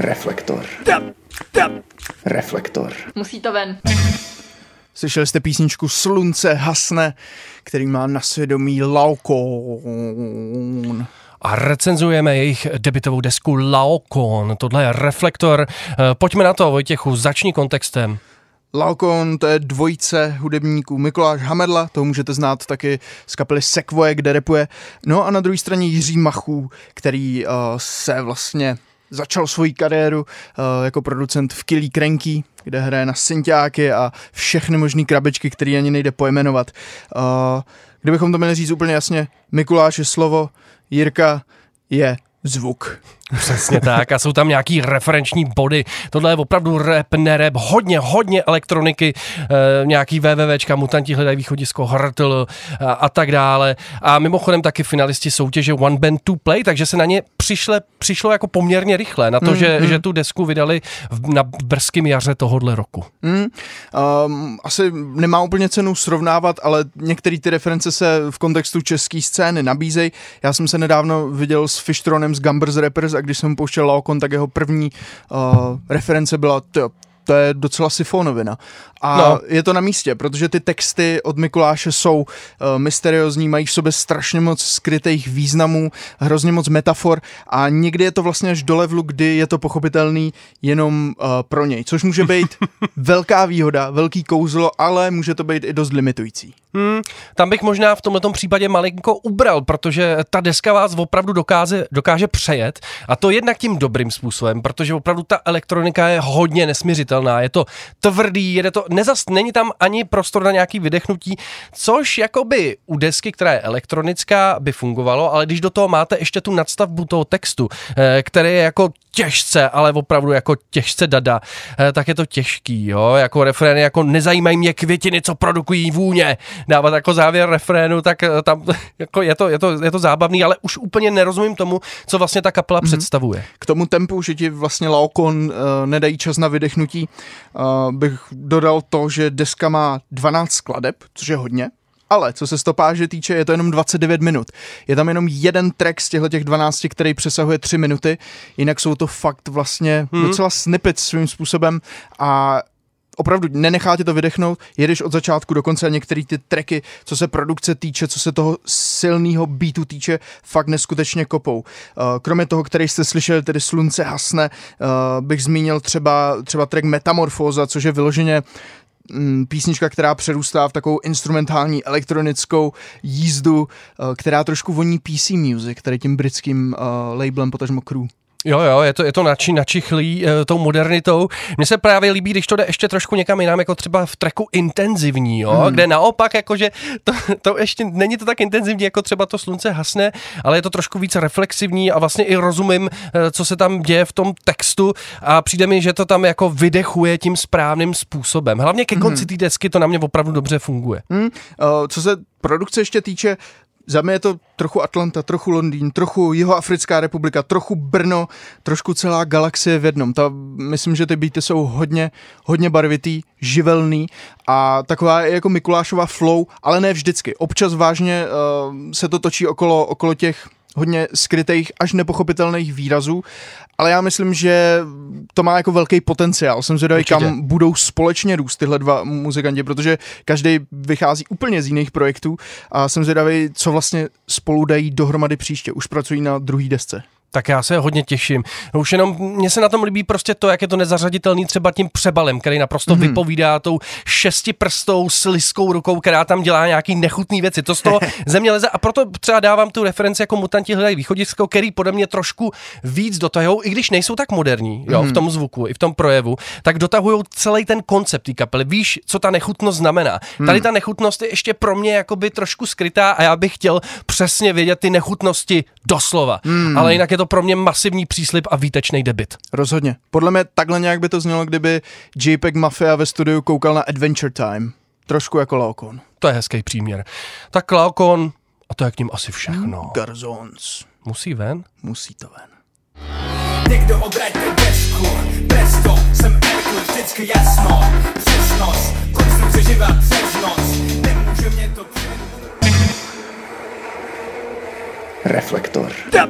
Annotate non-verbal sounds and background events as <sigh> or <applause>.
Reflektor. Reflektor. Musí to ven. Slyšeli jste písničku Slunce hasne, který má na svědomí Laukon. a recenzujeme jejich debitovou desku Laokon. Tohle je Reflektor. Eh, pojďme na to, Vojtěchu, začni kontextem. Laokon, to je dvojice hudebníků Mikuláš Hamedla, to můžete znát taky z kapely Sekvoje, kde repuje. No a na druhé straně Jiří Machů, který uh, se vlastně začal svoji kariéru uh, jako producent v Kilí Krenky, kde hraje na synťáky a všechny možné krabičky, které ani nejde pojmenovat. Uh, kdybychom to měli říct úplně jasně, Mikuláš je slovo, Jirka je zvuk. Přesně tak a jsou tam nějaký referenční body. Tohle je opravdu rap, nerep, hodně, hodně elektroniky, e, nějaký VVVčka, mutanti hledají východisko, hrtl a, a tak dále. A mimochodem taky finalisti soutěže One Band Two Play, takže se na ně přišle, přišlo jako poměrně rychle na to, mm, že, mm. že tu desku vydali na brzkém jaře tohohle roku. Mm, um, asi nemá úplně cenu srovnávat, ale některé ty reference se v kontextu české scény nabízejí. Já jsem se nedávno viděl s Fishtronem z Gumbers Rappers a když jsem pouštěl Laokon, tak jeho první uh, reference byla, to je docela sifonovina. A no. je to na místě, protože ty texty od Mikuláše jsou uh, mysteriózní, mají v sobě strašně moc skrytých významů, hrozně moc metafor a někdy je to vlastně až do levelu, kdy je to pochopitelný jenom uh, pro něj, což může být <laughs> velká výhoda, velký kouzlo, ale může to být i dost limitující. Hmm, tam bych možná v tomto případě malinko ubral, protože ta deska vás opravdu dokáže, dokáže přejet a to jednak tím dobrým způsobem, protože opravdu ta elektronika je hodně nesměřitelná neuvěřitelná. Je to tvrdý, jede to, nezas, není tam ani prostor na nějaký vydechnutí, což jakoby u desky, která je elektronická, by fungovalo, ale když do toho máte ještě tu nadstavbu toho textu, eh, který je jako těžce, ale opravdu jako těžce dada, eh, tak je to těžký, jo, jako refrén jako nezajímají mě květiny, co produkují vůně, dávat jako závěr refrénu, tak eh, tam <laughs> jako je, to, je, to, je to zábavný, ale už úplně nerozumím tomu, co vlastně ta kapela mm-hmm. představuje. K tomu tempu, že ti vlastně Laokon uh, nedají čas na vydechnutí, uh, bych dodal to, že deska má 12 skladeb, což je hodně, ale co se stopáže týče, je to jenom 29 minut. Je tam jenom jeden track z těchto těch 12, který přesahuje 3 minuty, jinak jsou to fakt vlastně hmm. docela snippets svým způsobem a opravdu nenecháte to vydechnout, jedeš od začátku do konce a některé ty tracky, co se produkce týče, co se toho silného beatu týče, fakt neskutečně kopou. Eh, kromě toho, který jste slyšeli, tedy Slunce hasne, eh, bych zmínil třeba, třeba track Metamorfóza, což je vyloženě mm, písnička, která přerůstá v takovou instrumentální elektronickou jízdu, eh, která trošku voní PC Music, který tím britským labelem potažmo Crew. Jo, jo, je to, je to nači, načichlý e, tou modernitou. Mně se právě líbí, když to jde ještě trošku někam jinam, jako třeba v treku intenzivní, jo, hmm. kde naopak, jakože to, to ještě není to tak intenzivní, jako třeba to slunce hasne, ale je to trošku víc reflexivní a vlastně i rozumím, e, co se tam děje v tom textu a přijde mi, že to tam jako vydechuje tím správným způsobem. Hlavně ke konci hmm. té desky to na mě opravdu dobře funguje. Hmm. Uh, co se produkce ještě týče, za mě je to trochu Atlanta, trochu Londýn, trochu Jihoafrická republika, trochu Brno, trošku celá galaxie v jednom. Ta, myslím, že ty býty jsou hodně, hodně barvitý, živelný a taková jako Mikulášova flow, ale ne vždycky. Občas vážně uh, se to točí okolo, okolo těch hodně skrytých až nepochopitelných výrazů, ale já myslím, že to má jako velký potenciál. Jsem zvědavý, kam budou společně růst tyhle dva muzikanti, protože každý vychází úplně z jiných projektů a jsem zvědavý, co vlastně spolu dají dohromady příště. Už pracují na druhé desce. Tak já se hodně těším. Už jenom mně se na tom líbí prostě to, jak je to nezařaditelný třeba tím přebalem, který naprosto mm. vypovídá tou šestiprstou sliskou rukou, která tam dělá nějaký nechutný věci. To z toho <laughs> země leze a proto třeba dávám tu referenci jako mutanti hledají východisko, který podle mě trošku víc dotahují, i když nejsou tak moderní, jo, mm. v mhm. tom zvuku, i v tom projevu, tak dotahují celý ten koncept té kapely. Víš, co ta nechutnost znamená. Mm. Tady mhm. ta nechutnost je ještě pro mě jakoby trošku skrytá a já bych chtěl přesně vědět ty nechutnosti doslova. Mm. Ale jinak je to pro mě masivní příslip a výtečný debit. Rozhodně. Podle mě takhle nějak by to znělo, kdyby JPEG Mafia ve studiu koukal na Adventure Time. Trošku jako Laokon. To je hezký příměr. Tak Laokon, a to je k ním asi všechno. Hmm, Garzons. Musí ven? Musí to ven. Někdo obraťte desku, presto, jsem Erkul, vždycky jasno, přesnost, konstrukce živá přesnost, nemůže mě to přijít. Reflektor.